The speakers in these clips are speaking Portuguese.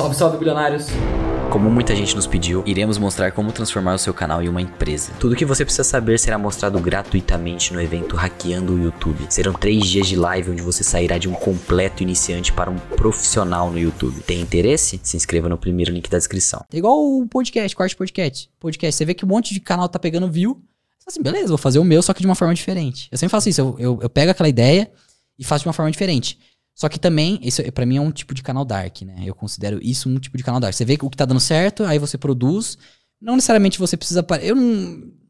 Salve, salve, bilionários! Como muita gente nos pediu, iremos mostrar como transformar o seu canal em uma empresa. Tudo o que você precisa saber será mostrado gratuitamente no evento Hackeando o YouTube. Serão três dias de live onde você sairá de um completo iniciante para um profissional no YouTube. Tem interesse? Se inscreva no primeiro link da descrição. É igual o podcast, corte podcast. Podcast, você vê que um monte de canal tá pegando view. Você assim, beleza, vou fazer o meu, só que de uma forma diferente. Eu sempre faço isso, eu, eu, eu pego aquela ideia e faço de uma forma diferente. Só que também, isso para mim é um tipo de canal dark, né? Eu considero isso um tipo de canal dark. Você vê o que tá dando certo, aí você produz. Não necessariamente você precisa. Eu não.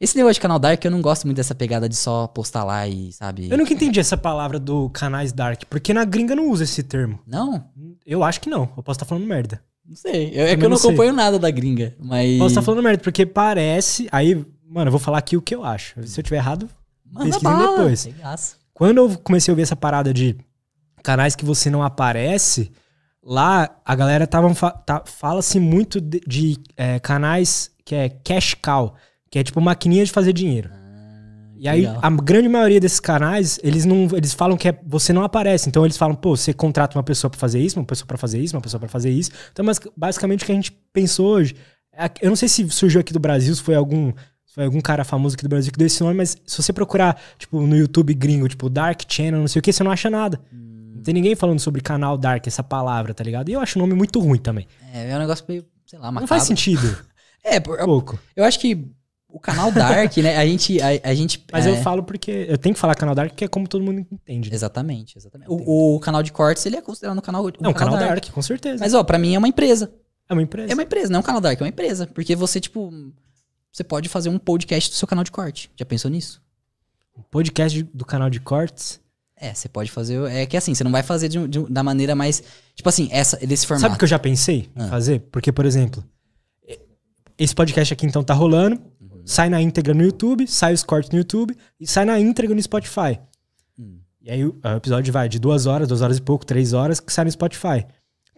Esse negócio de canal dark, eu não gosto muito dessa pegada de só postar lá e, sabe. Eu nunca entendi essa palavra do canais dark, porque na gringa não usa esse termo. Não? Eu acho que não. Eu posso estar tá falando merda. Não sei. Eu, é que eu não sei. acompanho nada da gringa, mas. Posso estar tá falando merda, porque parece. Aí, mano, eu vou falar aqui o que eu acho. Se eu tiver errado, pesquisem depois. Quando eu comecei a ouvir essa parada de canais que você não aparece, lá a galera tava, tá, fala-se muito de, de é, canais que é cash cow, que é tipo maquininha de fazer dinheiro. Ah, e aí, legal. a grande maioria desses canais, eles não eles falam que é, você não aparece. Então, eles falam, pô, você contrata uma pessoa para fazer isso, uma pessoa para fazer isso, uma pessoa para fazer isso. Então, mas, basicamente, o que a gente pensou hoje... É eu não sei se surgiu aqui do Brasil, se foi algum foi algum cara famoso aqui do Brasil que deu esse nome, mas se você procurar, tipo, no YouTube gringo, tipo, Dark Channel, não sei o que, você não acha nada. Hum. Tem ninguém falando sobre canal dark, essa palavra, tá ligado? E eu acho o nome muito ruim também. É, é um negócio meio, sei lá, macabro. Não faz sentido. é, por, pouco. Eu, acho que o canal dark, né? A gente. A, a gente Mas é... eu falo porque. Eu tenho que falar canal dark, porque é como todo mundo entende. Né? Exatamente, exatamente. O, o, canal de cortes, ele é considerado um canal. Um não, canal, canal dark. dark, com certeza. Mas, ó, pra mim é uma empresa. É uma empresa? É uma empresa, não é um canal dark, é uma empresa. Porque você, tipo. Você pode fazer um podcast do seu canal de corte. Já pensou nisso? Um podcast do canal de cortes? É, você pode fazer. É que assim, você não vai fazer de, de, da maneira mais. Tipo assim, essa, desse formato. Sabe o que eu já pensei ah. fazer? Porque, por exemplo, esse podcast aqui então tá rolando, uhum. sai na íntegra no YouTube, sai os cortes no YouTube e sai na íntegra no Spotify. Uhum. E aí é, o episódio vai de duas horas, duas horas e pouco, três horas, que sai no Spotify.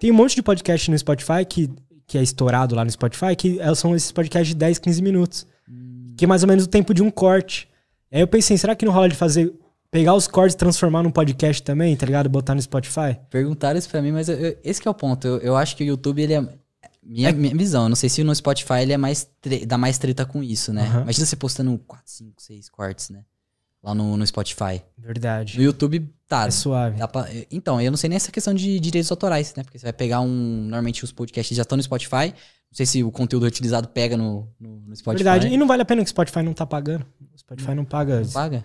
Tem um monte de podcast no Spotify que, que é estourado lá no Spotify, que é, são esses podcasts de 10, 15 minutos. Uhum. Que é mais ou menos o tempo de um corte. Aí eu pensei, será que não rola de fazer Pegar os cortes e transformar num podcast também, tá ligado? Botar no Spotify? Perguntaram isso pra mim, mas eu, eu, esse que é o ponto. Eu, eu, acho que o YouTube, ele é... Minha, é... minha visão, não sei se no Spotify ele é mais tre... dá mais treta com isso, né? Uhum. Imagina você postando 4, 5, 6 cortes, né? Lá no, no Spotify. Verdade. No YouTube, tá. É suave. Pra... então, eu não sei nem essa questão de direitos autorais, né? Porque você vai pegar um. Normalmente os podcasts já estão no Spotify. Não sei se o conteúdo utilizado pega no, no, no Spotify. Verdade. E não vale a pena que o Spotify não tá pagando. O Spotify não, não paga. Não paga?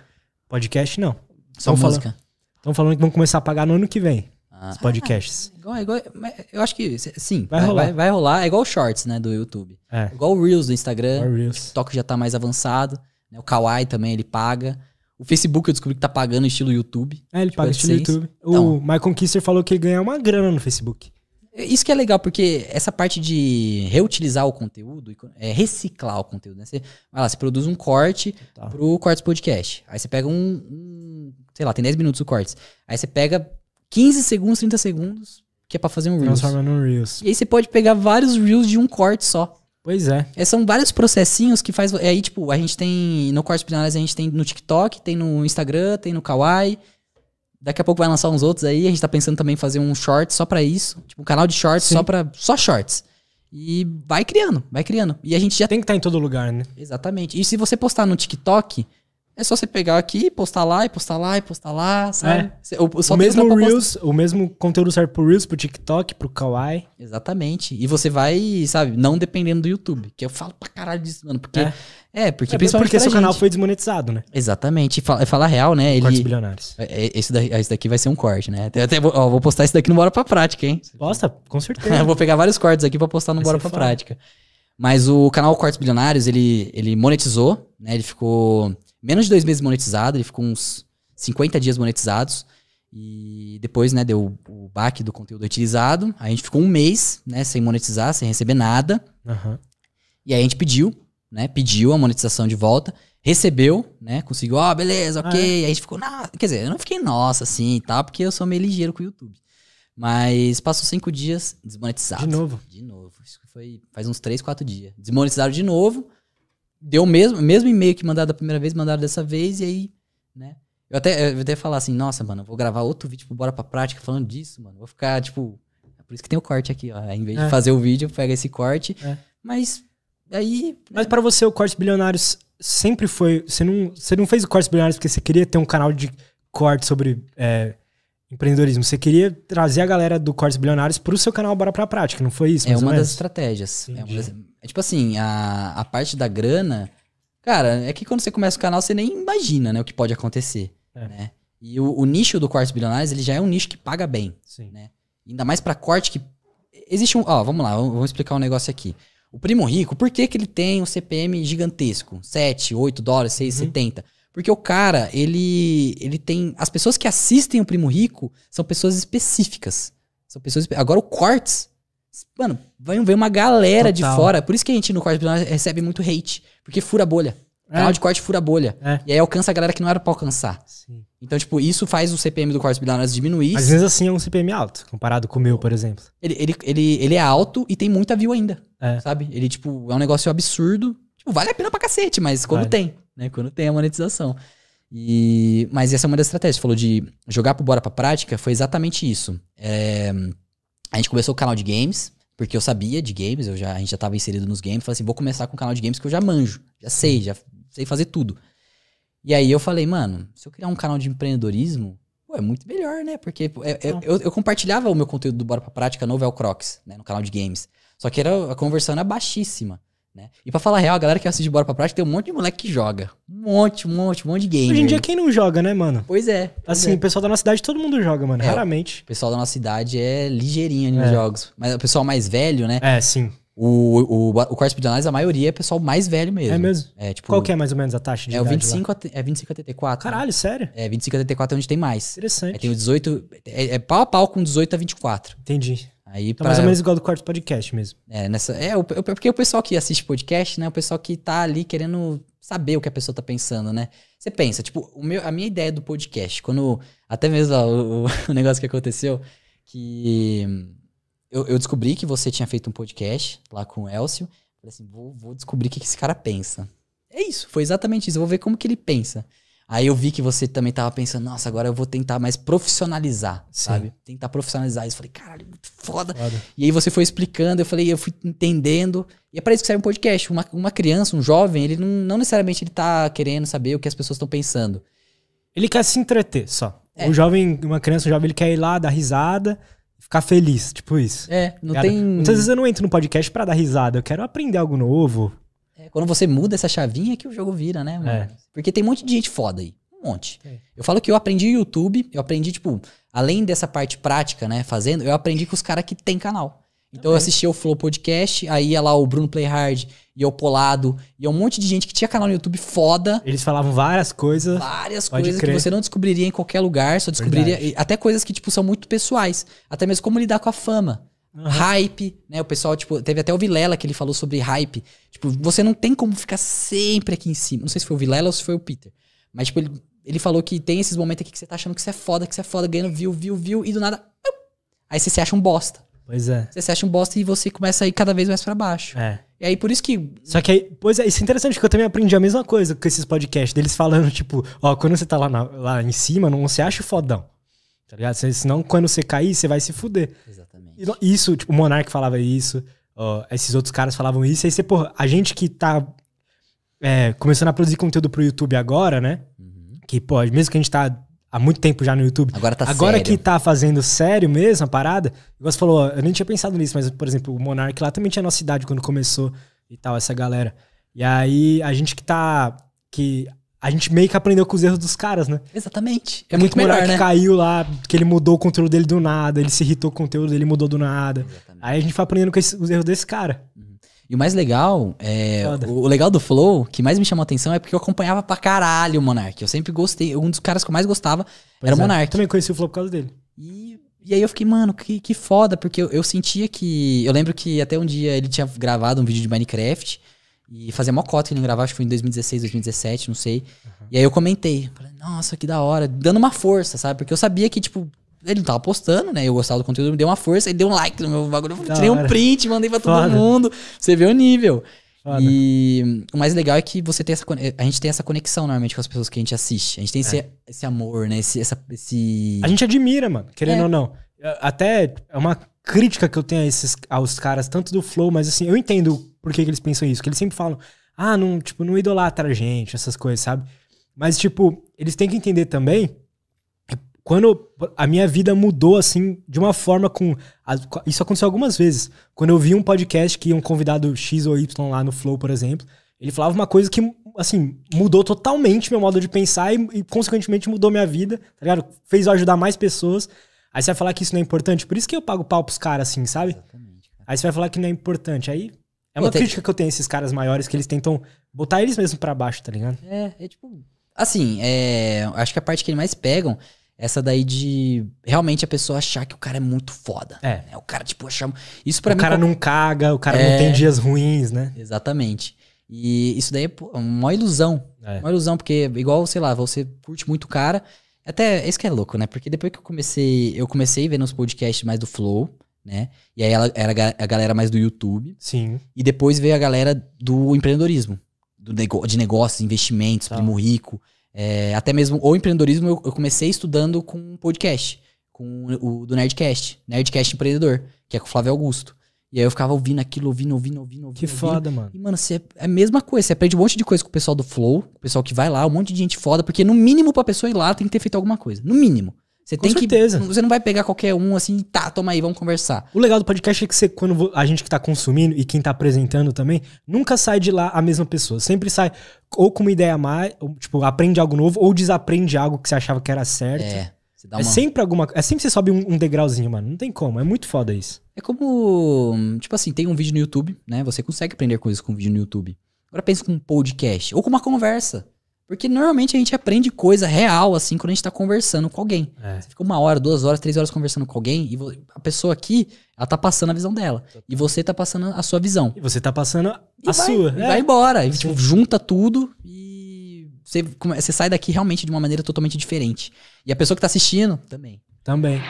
Podcast não. Só Tão música. Estão falando que vão começar a pagar no ano que vem. Ah. Os podcasts. Ah, igual, igual, eu acho que sim, vai, rolar. Vai, vai, rolar. É igual o Shorts, né, do YouTube. É. Igual o Reels do Instagram. O Reels. TikTok já tá mais avançado. Né? O Kawaii também, ele paga. O Facebook eu descobri que tá pagando estilo YouTube. É, ele tipo paga AdSense. estilo é YouTube. Então, o Michael Kisser falou que ele ganha uma grana no Facebook. Isso que é legal, porque essa parte de reutilizar o conteúdo, é reciclar o conteúdo, né? Você, vai lá, você produz um corte tá. pro Cortes Podcast. Aí você pega um, um, sei lá, tem 10 minutos o Cortes. Aí você pega 15 segundos, 30 segundos, que é pra fazer um Reels. Transforma num Reels. E aí você pode pegar vários Reels de um corte só. Pois é. é. São vários processinhos que faz. É aí, tipo, a gente tem. No Cortes Binários a gente tem no TikTok, tem no Instagram, tem no Kawaii, Daqui a pouco vai lançar uns outros aí. A gente tá pensando também em fazer um short só para isso. Tipo, um canal de shorts Sim. só para Só shorts. E vai criando, vai criando. E a gente já. Tem que estar tá em todo lugar, né? Exatamente. E se você postar no TikTok, é só você pegar aqui, postar lá, e postar lá, e postar lá, sabe? É. O, o, mesmo Reels, o mesmo conteúdo serve pro Reels, pro TikTok, pro Kawaii. Exatamente. E você vai, sabe, não dependendo do YouTube. Que eu falo pra caralho disso, mano. Porque é. É, porque é, principalmente porque seu gente. canal foi desmonetizado, né? Exatamente. E fala, é fala real, né? Ele, Cortes bilionários. É, é, esse daqui, esse daqui vai ser um corte, né? Até, até vou, ó, vou postar isso daqui no Bora Pra Prática, hein? Posta, com certeza. vou pegar vários cortes aqui pra postar no Bora Pra foda. Prática. Mas o canal Cortes Bilionários, ele, ele monetizou, né? Ele ficou menos de dois meses monetizado, ele ficou uns 50 dias monetizados. E depois, né, deu o baque do conteúdo utilizado. a gente ficou um mês, né, sem monetizar, sem receber nada. Uhum. E aí a gente pediu né? Pediu a monetização de volta, recebeu, né? Conseguiu, ó, ah, beleza, é. ok. é. Aí a gente ficou, nah. quer dizer, eu não fiquei nossa assim e tá, tal, porque eu sou meio ligeiro com o YouTube. Mas passou cinco dias desmonetizado. De novo. De novo. Isso foi faz uns três, quatro dias. Desmonetizaram de novo. Deu o mesmo, mesmo e-mail que mandaram da primeira vez, mandaram dessa vez, e aí, né? Eu até, eu até falar assim, nossa, mano, eu vou gravar outro vídeo, tipo, bora pra prática falando disso, mano. Vou ficar, tipo. É por isso que tem o corte aqui, ó. Em vez é. de fazer o vídeo, pega esse corte. É. Mas Aí. Né? Mas para você, o Corte Bilionários sempre foi. Você não, você não fez o Corte Bilionários porque você queria ter um canal de corte sobre é, empreendedorismo. Você queria trazer a galera do Corte Bilionários pro seu canal Bora pra Prática, não foi isso? É uma das estratégias. É uma das, é tipo assim, a, a parte da grana. Cara, é que quando você começa o canal, você nem imagina né, o que pode acontecer. É. Né? E o, o, nicho do corte bilionários, ele já é um nicho que paga bem. Sim. Né? Ainda mais para corte que. Existe um. Ó, vamos lá, vamos explicar um negócio aqui. O primo rico, por que, que ele tem um CPM gigantesco? 7, 8 dólares, 6,70? Uhum. Porque o cara, ele, ele tem. As pessoas que assistem o primo rico são pessoas específicas. São pessoas. Agora o Cortes. Mano, vem uma galera Total. de fora. Por isso que a gente no Cortes recebe muito hate. Porque fura a bolha. É. Canal de corte fura bolha. É. E aí alcança a galera que não era pra alcançar. Sim. Então, tipo, isso faz o CPM do Cortes Bilionários diminuir. Às vezes, assim, é um CPM alto, comparado com o meu, por exemplo. Ele, ele, ele, ele é alto e tem muita view ainda, é. sabe? Ele, tipo, é um negócio absurdo. Tipo, vale a pena pra cacete, mas quando vale. tem, né? Quando tem a monetização. E... Mas essa é uma das estratégias. Você falou de jogar pro Bora pra Prática, foi exatamente isso. É... A gente começou o canal de games, porque eu sabia de games, eu já, a gente já estava inserido nos games. Falei assim, vou começar com o canal de games que eu já manjo, já sei, já sei fazer tudo. E aí eu falei, mano, se eu criar um canal de empreendedorismo, pô, é muito melhor, né? Porque é, é eu, eu, compartilhava o meu conteúdo do Bora Pra Prática no Vel Crocs, né? No canal de games. Só que era, a conversão era baixíssima. Né? E pra falar real, a galera que assiste Bora Pra Prática tem um monte de moleque que joga. Um monte, um monte, um monte de game. Hoje em dia quem não joga, né, mano? Pois é. Pois assim, é. o pessoal da nossa cidade todo mundo joga, mano. É, raramente. O pessoal da nossa cidade é ligeirinho é. nos jogos. Mas o pessoal mais velho, né? É, sim. O, o, o corte bilionários, a maioria é pessoal mais velho mesmo. É mesmo? É, tipo, Qual que é mais ou menos a taxa de é o 25 a, É 25 a 34. Caralho, né? sério? É, 25 a 34 é onde tem mais. Interessante. tem o 18... É, é pau a pau com 18 a 24. Entendi. Aí então, pra... mais ou menos igual do quarto podcast mesmo. É, nessa, é o, é porque o pessoal que assiste podcast, né? É o pessoal que tá ali querendo saber o que a pessoa tá pensando, né? Você pensa, tipo, o meu, a minha ideia do podcast, quando. Até mesmo ó, o, o, negócio que aconteceu, que eu, eu, descobri que você tinha feito um podcast lá com o Elcio. Falei assim, vou, vou descobrir o que, esse cara pensa. É isso, foi exatamente isso. Eu vou ver como que ele pensa. Aí eu vi que você também tava pensando, nossa, agora eu vou tentar mais profissionalizar, Sim. sabe? Tentar profissionalizar isso. Eu falei, caralho, muito foda. foda. E aí você foi explicando, eu falei, eu fui entendendo. E é para isso que serve um podcast. Uma, uma criança, um jovem, ele não, não necessariamente ele tá querendo saber o que as pessoas estão pensando. Ele quer se entreter só. É. Um jovem, uma criança, um jovem, ele quer ir lá, dar risada, ficar feliz, tipo isso. É, não tem. Muitas vezes eu não entro no podcast para dar risada, eu quero aprender algo novo. É, quando você muda essa chavinha que o jogo vira, né, mano? É. Porque tem um monte de gente foda aí. Um monte. É. Eu falo que eu aprendi YouTube, eu aprendi, tipo, além dessa parte prática, né, fazendo, eu aprendi com os caras que tem canal. Então eu assistia o Flow Podcast, aí ia lá o Bruno Playhard, e o Polado, e um monte de gente que tinha canal no YouTube foda. Eles falavam várias coisas. Várias coisas crer. que você não descobriria em qualquer lugar, só descobriria. Verdade. Até coisas que, tipo, são muito pessoais. Até mesmo como lidar com a fama. Uhum. Hype, né? O pessoal, tipo, teve até o Vilela que ele falou sobre hype. Tipo, você não tem como ficar sempre aqui em cima. Não sei se foi o Vilela ou se foi o Peter. Mas, tipo, ele, ele falou que tem esses momentos aqui que você tá achando que você é foda, que você é foda, ganhando view, view, view, e do nada. Aí você se acha um bosta. Pois é. Você se acha um bosta e você começa a ir cada vez mais para baixo. É. E aí, por isso que. Só que aí, pois é, isso é interessante, porque eu também aprendi a mesma coisa com esses podcasts deles falando, tipo, ó, quando você tá lá, na, lá em cima, não se acha fodão. Tá ligado? Senão, quando você cair, você vai se fuder. Exatamente. E, isso, tipo, o Monark falava isso, ó, esses outros caras falavam isso. Aí você, pô, a gente que tá é, começando a produzir conteúdo pro YouTube agora, né? Uhum. Que, pô, mesmo que a gente tá há muito tempo já no YouTube. Agora tá Agora sério. que tá fazendo sério mesmo a parada, você falou, eu nem tinha pensado nisso, mas, por exemplo, o Monark lá também tinha nossa cidade quando começou e tal, essa galera. E aí, a gente que tá. que a gente meio que aprendeu com os erros dos caras, né? Exatamente. É, muito, melhor, que né? caiu lá, que ele mudou o conteúdo dele do nada, ele se irritou com o conteúdo dele, mudou do nada. Exatamente. Aí a gente foi aprendendo com os erros desse cara. Uhum. E o mais legal, é, o, o legal do Flow, que mais me chamou a atenção, é porque eu acompanhava pra caralho o Monark. Eu sempre gostei, um dos caras que eu mais gostava pois era o é. Eu Também conheci o Flow por causa dele. E, e aí eu fiquei, mano, que, que foda, porque eu, eu sentia que. Eu lembro que até um dia ele tinha gravado um vídeo de Minecraft. E fazia mó cota que ele não gravava, acho que foi em 2016, 2017, não sei. Uhum. E aí eu comentei, falei, nossa, que da hora, dando uma força, sabe? Porque eu sabia que, tipo, ele não tava postando, né? Eu gostava do conteúdo, me deu uma força, ele deu um like no meu bagulho. Eu tirei um print, mandei pra todo Foda. mundo. Você vê o nível. Foda. E o mais legal é que você tem essa a gente tem essa conexão normalmente com as pessoas que a gente assiste. A gente tem é. esse, esse amor, né? Esse, essa, esse. A gente admira, mano, querendo é. ou não. Até é uma crítica que eu tenho a esses, aos caras, tanto do Flow, mas assim, eu entendo por que, que eles pensam isso. Que eles sempre falam, ah, não, tipo, não idolatra a gente, essas coisas, sabe? Mas, tipo, eles têm que entender também quando a minha vida mudou assim de uma forma com isso aconteceu algumas vezes quando eu vi um podcast que um convidado x ou y lá no flow por exemplo ele falava uma coisa que assim mudou totalmente meu modo de pensar e, e consequentemente mudou minha vida tá ligado? fez eu ajudar mais pessoas aí você vai falar que isso não é importante por isso que eu pago pau pros caras assim sabe Exatamente. aí você vai falar que não é importante aí é uma Pô, crítica tem... que eu tenho a esses caras maiores que eles tentam botar eles mesmo para baixo tá ligado é é tipo assim é acho que a parte que eles mais pegam essa daí de realmente a pessoa achar que o cara é muito foda. É. Né? O cara, tipo, achar. Isso para mim. O cara como... não caga, o cara é... não tem dias ruins, né? Exatamente. E isso daí é uma ilusão. É. Uma ilusão, porque, igual, sei lá, você curte muito o cara. Até é isso que é louco, né? Porque depois que eu comecei, eu comecei vendo os podcasts mais do Flow, né? E aí ela era a galera mais do YouTube. Sim. E depois veio a galera do empreendedorismo, do de negócios, investimentos, tá. primo rico. É, até mesmo o empreendedorismo eu, eu comecei estudando com um podcast, com o do Nerdcast, Nerdcast Empreendedor, que é com o Flávio Augusto. E aí eu ficava ouvindo aquilo, ouvindo, ouvindo, ouvindo, ouvindo. Que ouvindo. foda, mano. E, mano, você, é, é a mesma coisa. Você aprende um monte de coisa com o pessoal do Flow, o pessoal que vai lá, um monte de gente foda, porque no mínimo pra pessoa ir lá tem que ter feito alguma coisa. No mínimo. Você Com tem certeza. que. Você não vai pegar qualquer um assim, tá, toma aí, vamos conversar. O legal do podcast é que você, quando a gente que tá consumindo e quem tá apresentando também, nunca sai de lá a mesma pessoa. Sempre sai ou com uma ideia a mais, ou, tipo, aprende algo novo, ou desaprende algo que você achava que era certo. É. é uma... É sempre alguma É sempre você sobe um, um, degrauzinho, mano. Não tem como. É muito foda isso. É como. Tipo assim, tem um vídeo no YouTube, né? Você consegue aprender coisas com um vídeo no YouTube. Agora pensa com um podcast ou com uma conversa. Porque normalmente a gente aprende coisa real, assim, quando a gente tá conversando com alguém. É. Você fica uma hora, duas horas, três horas conversando com alguém e a pessoa aqui, ela tá passando a visão dela. E você tá passando a sua visão. E você tá passando a e sua. Vai, é. Né? vai embora. E, tipo, junta tudo e você, você sai daqui realmente de uma maneira totalmente diferente. E a pessoa que tá assistindo também. Também.